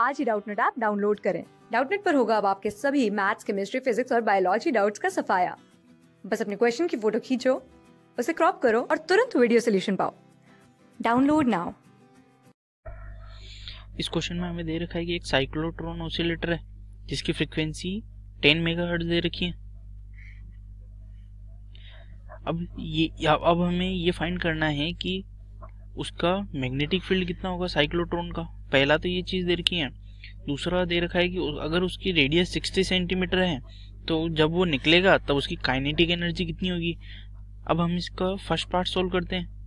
आज ही Doubtnut app download करें डाउटनेट पर होगा अब आपके सभी मैथ्स केमिस्ट्री फिजिक्स और बायोलॉजी डाउट्स का सफाया बस अपने क्वेश्चन की फोटो खींचो उसे क्रॉप करो और तुरंत वीडियो सोल्यूशन पाओ डाउनलोड नाउ इस क्वेश्चन में हमें दे रखा है कि एक साइक्लोट्रॉन ऑसिलेटर है जिसकी फ्रीक्वेंसी 10 मेगाहर्ट्ज दे रखी है अब ये अब हमें ये फाइंड करना है कि उसका मैग्नेटिक फील्ड कितना होगा साइक्लोट्रॉन का पहला तो ये चीज़ दे रखी है दूसरा दे रखा है कि अगर उसकी रेडियस सिक्सटी सेंटीमीटर है तो जब वो निकलेगा तब उसकी काइनेटिक एनर्जी कितनी होगी अब हम इसका फर्स्ट पार्ट सोल्व करते हैं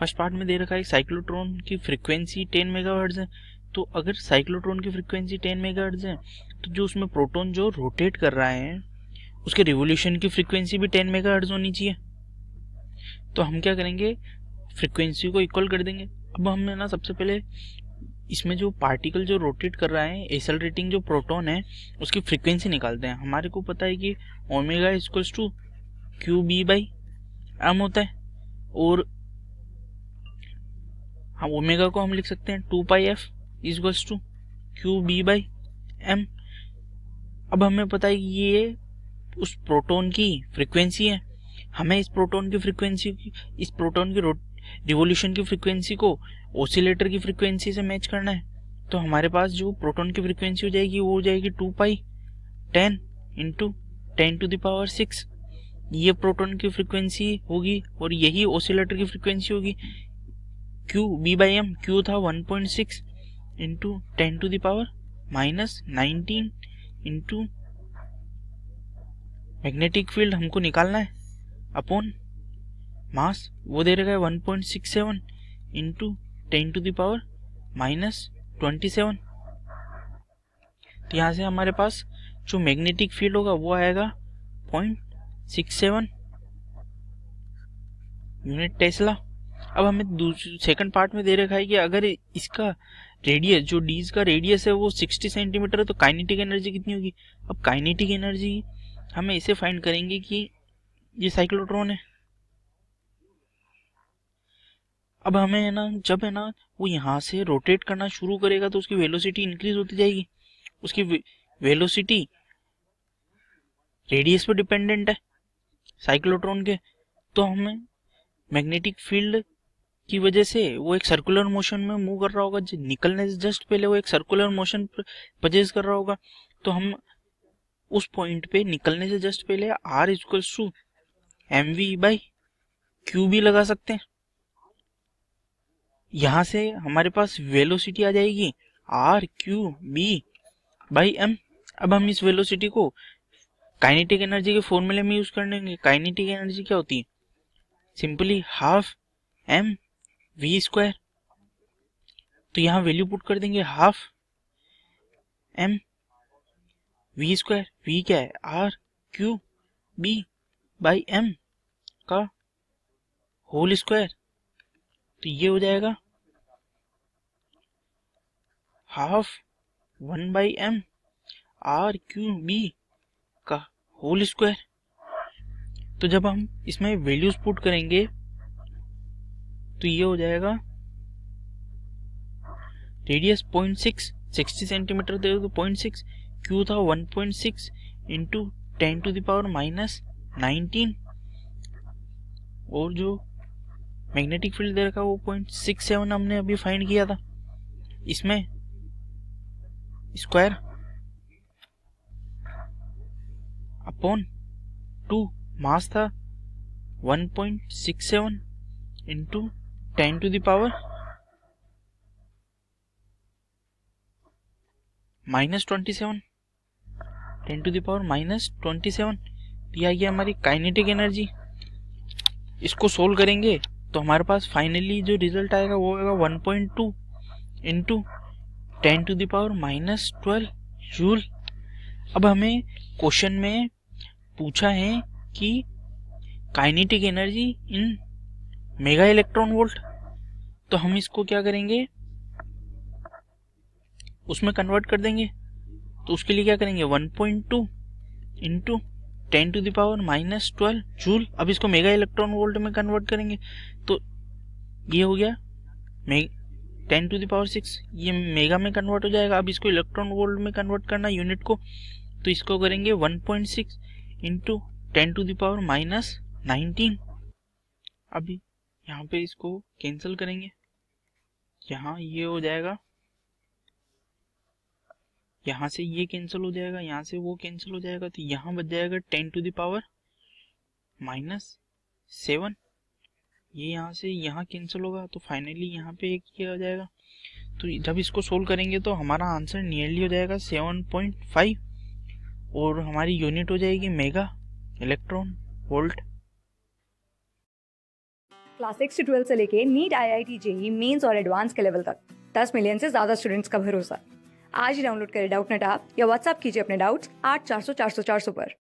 फर्स्ट पार्ट में दे रखा है साइक्लोट्रॉन की फ्रिक्वेंसी टेन मेगाहर्ट्ज है तो अगर साइक्लोट्रॉन की फ्रिक्वेंसी टेन मेगाहर्ट्ज है तो जो उसमें प्रोटोन जो रोटेट कर रहा है उसके रिवोल्यूशन की फ्रिक्वेंसी भी टेन मेगाहर्ट्ज होनी चाहिए तो हम क्या करेंगे फ्रिक्वेंसी को इक्वल कर देंगे अब हमने ना सबसे पहले इसमें जो पार्टिकल जो रोटेट कर रहा है एसलरेटिंग जो प्रोटॉन है उसकी फ्रिक्वेंसी निकालते हैं हमारे को पता है कि omega equals to Q B by M होता है और हम ओमेगा को हम लिख सकते हैं two pi F equals to Q B by M अब हमें पता है कि ये उस प्रोटॉन की फ्रीक्वेंसी है हमें इस प्रोटॉन की फ्रिक्वेंसी इस प्रोटॉन की रिवोल्यूशन की फ्रीक्वेंसी को ओसिलेटर की फ्रीक्वेंसी से मैच करना है तो हमारे पास जो प्रोटॉन की फ्रिक्वेंसी हो जाएगी वो हो जाएगी two pi ten into ten to the power six ये प्रोटॉन की फ्रिक्वेंसी होगी और यही ओसिलेटर की फ्रिक्वेंसी होगी Q B by M Q था one point six into ten to the power minus nineteen into magnetic field हमको निकालना है अपॉन मास वो दे रखा है one point six seven into ten to the power minus twenty seven तो यहाँ से हमारे पास जो मैग्नेटिक फील्ड होगा वो आएगा point six seven unit tesla अब हमें सेकंड पार्ट में दे रखा है कि अगर इसका रेडियस जो डीज का रेडियस है वो 60 सेंटीमीटर है तो काइनेटिक एनर्जी कितनी होगी अब काइनेटिक एनर्जी हमें इसे फाइंड करेंगे कि ये साइक्लोट्रॉन है अब हमें है ना जब है ना वो यहाँ से रोटेट करना शुरू करेगा तो उसकी वेलोसिटी इंक्रीज होती जाएगी उसकी वे, वेलोसिटी रेडियस पे डिपेंडेंट है साइक्लोट्रॉन के तो हमें मैग्नेटिक फील्ड की वजह से वो एक सर्कुलर मोशन में मूव कर रहा होगा निकलने से जस्ट पहले वो एक सर्कुलर मोशन परचेज कर रहा होगा तो हम उस पॉइंट पे निकलने से जस्ट पहले R equals to M V by Q भी लगा सकते हैं यहाँ से हमारे पास वेलोसिटी आ जाएगी R Q B by M अब हम इस वेलोसिटी को काइनेटिक एनर्जी के फॉर्मूले में यूज कर लेंगे काइनेटिक एनर्जी क्या होती है simply half M V square तो यहाँ वैल्यू पुट कर देंगे half M V square V क्या है R Q B by M का होल स्क्वायर तो ये हो जाएगा half one by M R Q B का होल स्क्वायर तो जब हम इसमें वैल्यूज पुट करेंगे तो ये हो जाएगा radius point six sixty centimetre दे तो पॉइंट सिक्स क्यू था one point six into ten to the power minus nineteen और जो मैग्नेटिक फील्ड दे रखा वो पॉइंट सिक्स सेवन हमने अभी फाइंड किया था इसमें स्क्वायर अपॉन टू मास था 1.67 into ten to the power minus twenty seven ten to the power minus twenty seven ये आ गया हमारी काइनेटिक एनर्जी इसको सोल्व करेंगे तो हमारे पास फाइनली जो रिजल्ट आएगा वो आएगा 1.2 point two into ten to the power minus twelve joule अब हमें क्वेश्चन में पूछा है कि kinetic energy in mega electron volt तो हम इसको क्या करेंगे उसमें कन्वर्ट कर देंगे तो उसके लिए क्या करेंगे 1.2 point two into ten to the power minus twelve joule अब इसको मेगा इलेक्ट्रॉन वोल्ट में कन्वर्ट करेंगे तो ये हो गया टेन टू दावर सिक्स ये मेगा में कन्वर्ट हो जाएगा अब इसको इलेक्ट्रॉन वोल्ट में कन्वर्ट करना यूनिट को तो इसको करेंगे one point six into ten to the power minus nineteen अभी यहाँ पे इसको कैंसिल करेंगे यहाँ ये हो जाएगा यहाँ से ये कैंसिल हो जाएगा यहाँ से वो कैंसिल हो जाएगा तो यहाँ बच जाएगा ten to the power minus seven ये यहाँ से यहाँ कैंसिल होगा तो फाइनली यहाँ पे एक किया जाएगा तो जब इसको सोल्व करेंगे तो हमारा आंसर नियरली हो जाएगा सेवन पॉइंट फाइव और हमारी यूनिट हो जाएगी mega electron volt class six से ट्वेल्थ से लेके NEET I I T JEE Mains और एडवांस के लेवल तक दस मिलियन से ज्यादा स्टूडेंट्स का भरोसा आज ही डाउनलोड करें डाउट नेट आप या व्हाट्सएप कीजिए अपने डाउट्स आठ चार सौ चार सौ चार सौ पर